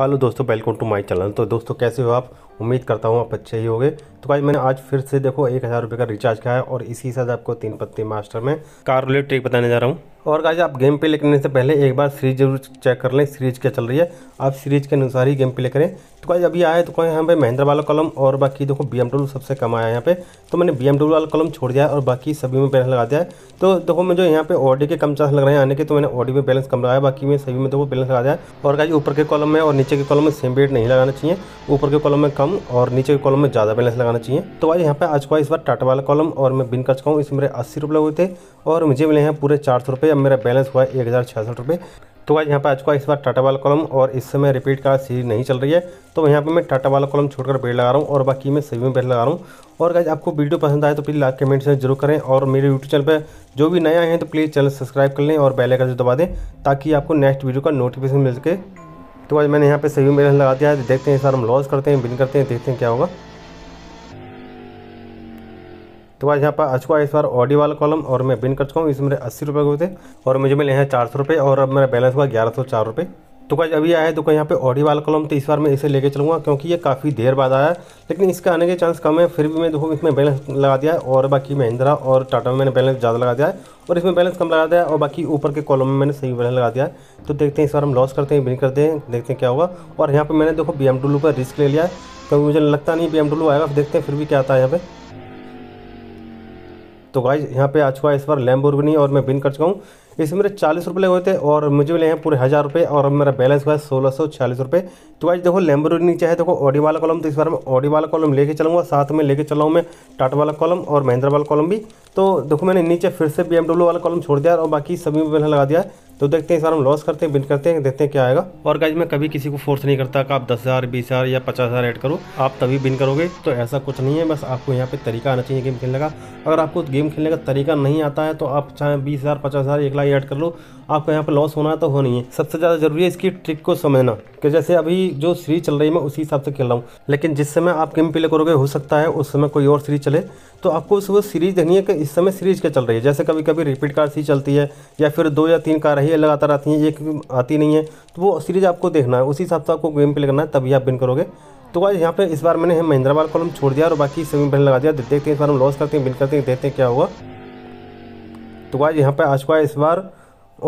hello दोस्तों welcome to my channel तो दोस्तों कैसे हो आप उम्मीद करता हूँ आप अच्छे ही होंगे तो भाई मैंने आज फिर से देखो एक हज़ार रुपये का रिचार्ज किया है और इसी साथ आपको तीन पत्ती मास्टर में कार रिलेटेड ट्रिक बताने जा रहा हूँ और गाइज आप गेम प्ले करने से पहले एक बार सीरीज जरूर चेक कर लें सीरीज क्या चल रही है आप सीरीज के अनुसार ही गेम प्ले करें तो गाइज अभी आए तो कहें यहाँ पे महिंद्रा वाला कलम और बाकी देखो बी सबसे कम आया यहाँ पे तो मैंने बी वाला कलम छोड़ दिया और बाकी सभी में बैलेंस लगा दिया है तो देखो मुझे यहाँ पे ऑडी के कम चांस लग रहे हैं आने के तो मैंने ऑडी में बैलेंस कम लगाया बाकी में सभी में देखो बैलेंस लगा दिया है और गाइज ऊपर के कॉलम में और नीचे के कॉलम में सेम वेट नहीं लगाना चाहिए ऊपर के कॉलम में कम और नीचे के कॉलम में ज़्यादा बैलेंस लगाना चाहिए तो आज यहाँ पे आज हुआ इस बार टाटा वाला कॉलम और मैं बिन कर चुका हूँ इसमें मेरे अस्सी रुपये हुए थे और मुझे मिले हैं पूरे चार सौ रुपये अब मेरा बैलेंस हुआ है एक हज़ार छियासठ रुपये तो आज यहाँ पर आ चुका इस बार टाटा वाला कॉलम और इस समय रिपीट का सीरीज नहीं चल रही है तो यहाँ पर मैं टाटा वाला कॉलम छोड़कर बेड लगा रहा हूँ और बाकी मैं सभी में बेड लगा रहा हूँ और अगर आपको वीडियो पसंद आए तो प्लीज़ लाइक कमेंट से जरूर करें और मेरे यूट्यूब चैनल पर जो भी नए आए हैं तो प्लीज़ चैनल सब्सक्राइब कर लें और बेल आइकन से दबा दें ताकि आपको नेक्स्ट वीडियो का नोटिफिकेशन मिल सके तो आज मैंने यहाँ पर सभी में लगा दिया है देखते हैं सर हम लॉस करते हैं बिन करते हैं देखते हैं क्या होगा तो आज यहाँ पर आ चुका इस बार ऑडी वाला कॉलम और मैं बिन कर चुका हूँ इसमें मेरे अस्सी रुपये हुए थे और मुझे मिले हैं चार सौ रुपये और अब मेरा बैलेंस हुआ ग्यारह सौ चार रुपये तो आज अभी आया है तो यहाँ पे ऑडी वाला कॉलम तो इस बार मैं इसे लेके चलूँगा क्योंकि ये काफ़ी देर बाद आया लेकिन इसका आने के चांस कम है फिर भी मैं देखो इसमें बैलेंस लगा दिया है और बाकी महिंद्रा और टाटा में मैंने बैलेंस ज़्यादा लगा दिया है और इसमें बैलेंस कम लगा दिया है और बाकी ऊपर के कॉलम में मैंने सही बैलेंस लगा दिया है तो देखते हैं इस बार हम लॉस करते हैं बिन करते हैं देखते हैं क्या होगा और यहाँ पर मैंने देखो बी एम पर रिस्क ले लिया है क्योंकि तो मुझे लगता नहीं बी एम आएगा देखते हैं फिर भी क्या आता है यहाँ पर तो गाइज यहाँ पे आ चुका है इस बार लैम्बोर्गिनी और मैं बिन कर चुका हूँ इसमें मेरे चालीस रुपये लगे हुए थे और मुझे मिले हैं पूरे हज़ार रुपये और मेरा बैलेंस हुआ है सोलह सौ छियालीस रुपये तो आज देखो लैम्बोर्गिनी चाहे देखो ऑडी वाला कॉलम तो इस बार मैं ऑडी वाला कॉलम लेके चलूँगा साथ में लेके चला हूँ मैं टाटा वाला कॉलम और महिंद्रा वाला कॉलम भी तो देखो मैंने नीचे फिर से बी वाला कॉलम छोड़ दिया और बाकी सभी में मैंने लगा दिया है तो देखते हैं सर हम लॉस करते हैं बिन करते हैं देखते हैं क्या आएगा और गाइज मैं कभी किसी को फोर्स नहीं करता कि आप दस हज़ार बीस हज़ार या पचास हज़ार ऐड करो आप तभी बिन करोगे तो ऐसा कुछ नहीं है बस आपको यहाँ पे तरीका आना चाहिए गेम खेलने का अगर आपको गेम खेलने का तरीका नहीं आता है तो आप चाहे बीस हज़ार पचास हज़ार एक लाख ऐड कर लो आपको यहाँ पर लॉस होना है तो हो नहीं है सबसे ज़्यादा जरूरी है इसकी ट्रिक को समझना कि जैसे अभी जो सीरीज चल रही है मैं उसी हिसाब से खेल रहा हूँ लेकिन जिस समय आप गेम प्ले करोगे हो सकता है उस समय कोई और सीरीज चले तो आपको उस सीरीज देखनी है कि इस समय सीरीज क्या चल रही है जैसे कभी कभी रिपीट कार सीरीज चलती है या फिर दो या तीन कार ही लगातार आती हैं एक आती नहीं है तो वो सीरीज़ आपको देखना है उसी हिसाब से आपको गेम प्ले करना है तभी आप विन करोगे तो आज यहाँ पे इस बार मैंने महिंद्रा वाला कॉलम छोड़ दिया और बाकी सेमी पहले लगा दिया देखते हैं इस बार हम लॉस करते हैं विन करते हैं देखते हैं क्या हुआ तो आज यहाँ पे आ चुका है इस बार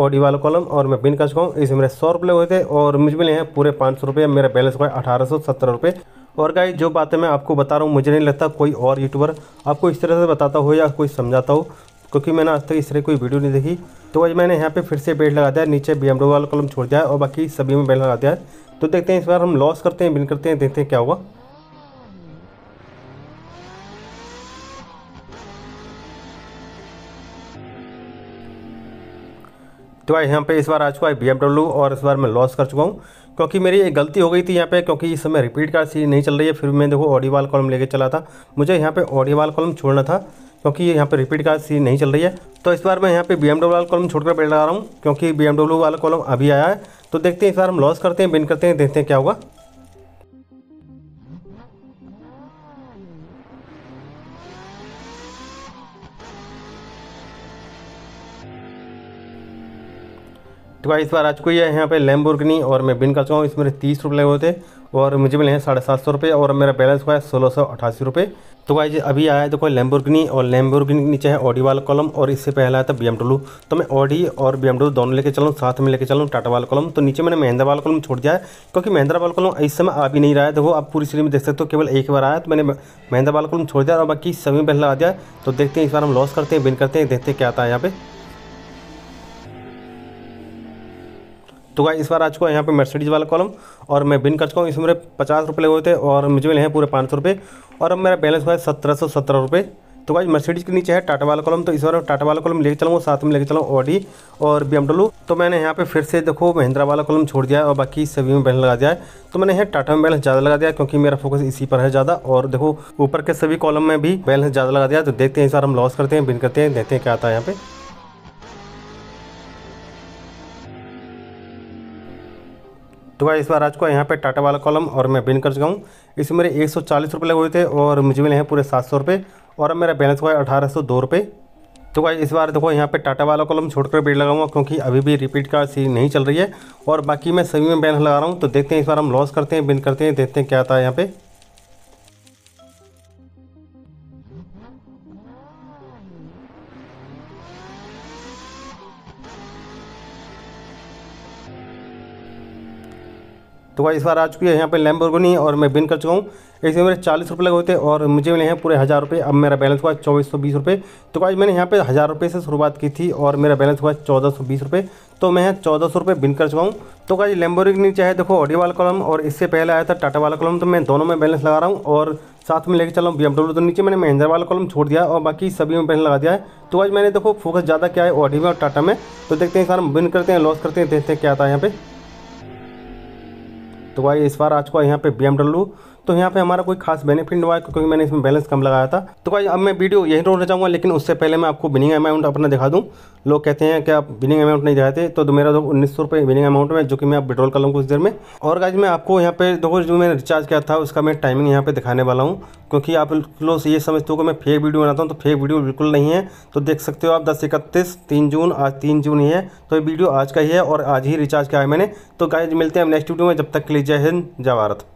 ऑडी वाला कॉलम और मैं विन कर चुका हूँ इसे मेरे सौ रुपये हुए थे और मुझे मिले हैं पूरे पाँच सौ रुपये मेरा बैलेंस हुआ है अठारह सौ सत्तर रुपये और गाई जो बातें मैं आपको बता रहा हूँ मुझे नहीं लगता कोई और यूट्यूबर आपको इस तरह से बताता हो या कोई समझाता हो क्योंकि मैंने आज तक इस तरह कोई वीडियो नहीं देखी तो आज मैंने यहाँ पे फिर से बेल्ट लगा दिया नीचे बी एमडब्ल्यू वाला कलम छोड़ दिया और बाकी सभी में बेल्ट लगा दिया तो देखते हैं इस बार हम लॉस करते हैं बिन करते हैं देखते हैं क्या हुआ तो भाई यहाँ पे इस बार आ चुका है बी और इस बार मैं लॉस कर चुका हूँ क्योंकि मेरी एक गलती हो गई थी यहाँ पे क्योंकि इस समय रिपीट कार सी नहीं चल रही है फिर मैं देखो ऑडी वाल कॉलम लेके चला था मुझे यहाँ पे ऑडी वाल कॉलम छोड़ना था क्योंकि यहाँ पे रिपीट कार सी नहीं चल रही है तो इस बार मैं यहाँ पे बी वाला कॉलम छोड़कर बैठ लगा रहा हूँ क्योंकि बी वाला कॉलम अभी आया है तो देखते हैं इस बार हम लॉस करते हैं बिन करते हैं देखते हैं क्या होगा तो इस बार आज कोई है यहाँ पे लैम्बोर्गिनी और मैं बिन कर चुका हूँ इसमें तीस रुपये लगे हुए थे और मुझे मिले हैं साढ़े सात सौ रुपये और मेरा बैलेंस हुआ है सोलह सौ अठासी रुपये तो भाई जी अभी आया है देखो लेम्बोर्गिनी और लेम्बोर्गिनी के नीचे है ऑडी वाला कॉलम और इससे पहले आया था बी तो मैं ऑडी और बी दोनों लेके चलूँ साथ में लेके चलूँ टाटा वाला कॉलम तो नीचे मैंने महिंद्रा वाला कॉलम छोड़ दिया है क्योंकि महिंद्रा वाला कॉलम इस समय आ भी नहीं रहा है देखो आप पूरी सीरीज में देख सकते हो केवल एक बार आया तो मैंने महिंद्रा वाला कॉलम छोड़ दिया और बाकी सभी पहले आ दिया तो देखते हैं इस बार हम लॉस करते हैं विन करते हैं देखते हैं क्या आता है यहाँ पर तो गाइस इस बार आ चुका है यहाँ पे मर्सिडीज़ वाला कॉलम और मैं बिन कर चुका हूँ इसमें मेरे पचास रुपये लगे हुए थे और मुझे मिले हैं पूरे पाँच सौ रुपये और अब मेरा बैलेंस हुआ है सत्रह सौ सत्रह रुपये तो गाइस मर्सिडीज़ के नीचे है टाटा वाला कॉलम तो इस बार टाटा वाला कॉलम लेके चलाऊँ साथ में लेके चलाऊँ ऑडी और बी तो मैंने यहाँ पे फिर से देखो महिंद्रा वाला कॉलम छोड़ दिया और बाकी सभी में बैलेंस लगा दिया है तो मैंने यहाँ टाटा में बैलेंस ज़्यादा लगा दिया क्योंकि मेरा फोकस इसी पर है ज़्यादा और देखो ऊपर के सभी कॉलम में भी बैलेंस ज़्यादा लगा दिया तो देखते हैं इस बार हम लॉस करते हैं बिन करते हैं देखते हैं क्या आता है यहाँ पे तो भाई इस बार आज को यहाँ पे टाटा वाला कॉलम और मैं बिन कर चुका हूँ इसमें मेरे एक सौ चालीस रुपये लगे हुए थे और मुझे मिले हैं पूरे सात सौ रुपये और अब मेरा बैलेंस हुआ है अठारह सौ दो रुपये तो भाई इस बार देखो यहाँ पे टाटा वाला कॉलम छोड़कर बेड लगाऊंगा क्योंकि अभी भी रिपीट का सी नहीं चल रही है और बाकी मैं सभी में बैलेंस लगा रहा हूँ तो देखते हैं इस बार हम लॉस करते हैं बिन करते हैं देखते हैं क्या आता है यहाँ पर तो भाई इस बार आ चुकी है यहाँ पे लैम्बोर्गिनी और मैं बिन कर चुका हूँ इसमें मेरे चालीस रुपये लगे होते और मुझे मिले हैं पूरे हज़ार रुपये अब मेरा बैलेंस हुआ चौबीस सौ बीस रुपये तो भाई मैंने यहाँ पे हज़ार रुपये से शुरुआत की थी और मेरा बैलेंस हुआ चौदह सौ बीस रुपये तो मैं यहाँ चौदह सौ रुपये बिन कर चुका हूँ तो भाई लैम्बोर्गिनी चाहे देखो ऑडियो वाला कॉलम और इससे पहले आया था टाटा वाला कॉलम तो मैं दोनों में बैलेंस लगा रहा हूँ और साथ में लेकर चल रहा हूँ बी तो नीचे मैंने महिंद्रा वाला कॉलम छोड़ दिया और बाकी सभी में बैलेंस लगा दिया है तो आज मैंने देखो फोकस ज़्यादा किया है ऑडियो में और टाटा में तो देखते हैं सर हम बिन करते हैं लॉस करते हैं देखते हैं क्या आता है यहाँ पर तो भाई इस बार आज को यहाँ पे बी तो यहाँ पे हमारा कोई खास बेनिफिट हुआ क्योंकि मैंने इसमें बैलेंस कम लगाया था तो भाई अब मैं वीडियो यहीं रोकना चाहूँगा लेकिन उससे पहले मैं आपको बिनिंग अमाउंट अपना दिखा दूँ लोग कहते हैं कि आप बिनिंग अमाउंट नहीं दिखाते तो मेरा दो उन्नीस सौ रुपये बिनिंग अमाउंट में जो कि मैं आप विड्रॉल कर लूँ कुछ देर में और गाइज मैं आपको यहाँ पे देखो जो मैंने रिचार्ज किया था उसका मैं टाइमिंग यहाँ पे दिखाने वाला हूँ क्योंकि आप लोग ये समझते हो कि मैं फेक वीडियो बनाता हूँ तो फेक वीडियो बिल्कुल नहीं है तो देख सकते हो आप दस इकतीस तीन जून आज तीन जून ही है तो ये वीडियो आज का ही है और आज ही रिचार्ज किया है मैंने तो गाइज मिलते हैं नेक्स्ट वीडियो में जब तक के लिए जय हिंद जय भारत